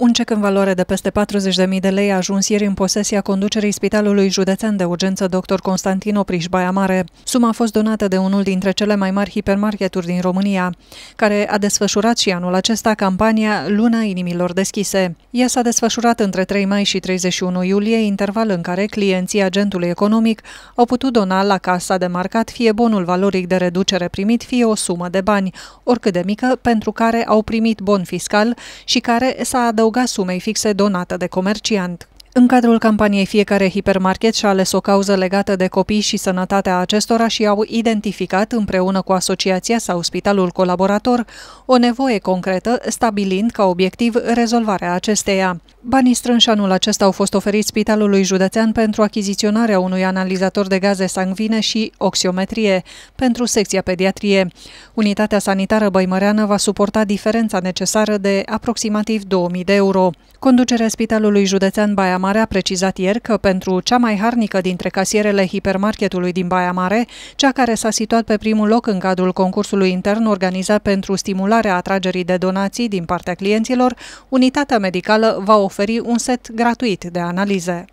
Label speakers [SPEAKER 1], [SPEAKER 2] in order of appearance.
[SPEAKER 1] Un cec în valoare de peste 40.000 de lei a ajuns ieri în posesia conducerii Spitalului Județean de Urgență dr. Constantin Opriș Baia Mare. Suma a fost donată de unul dintre cele mai mari hipermarketuri din România, care a desfășurat și anul acesta campania Luna Inimilor Deschise. Ea s-a desfășurat între 3 mai și 31 iulie, interval în care clienții agentului economic au putut dona la casa de marcat fie bonul valoric de reducere primit, fie o sumă de bani, oricât de mică, pentru care au primit bon fiscal și care s-a adăugat adăuga sumei fixe donată de comerciant. În cadrul campaniei Fiecare hipermarket și-a ales o cauză legată de copii și sănătatea acestora și au identificat împreună cu asociația sau spitalul colaborator o nevoie concretă, stabilind ca obiectiv rezolvarea acesteia. Banii strânși anul acesta au fost oferiți Spitalului Județean pentru achiziționarea unui analizator de gaze sanguine și oxiometrie pentru secția pediatrie. Unitatea sanitară băimăreană va suporta diferența necesară de aproximativ 2000 de euro. Conducerea Spitalului Județean Baia Mare a precizat ieri că pentru cea mai harnică dintre casierele hipermarketului din Baia Mare, cea care s-a situat pe primul loc în cadrul concursului intern organizat pentru stimularea atragerii de donații din partea clienților, unitatea medicală va oferi un set gratuit de analize.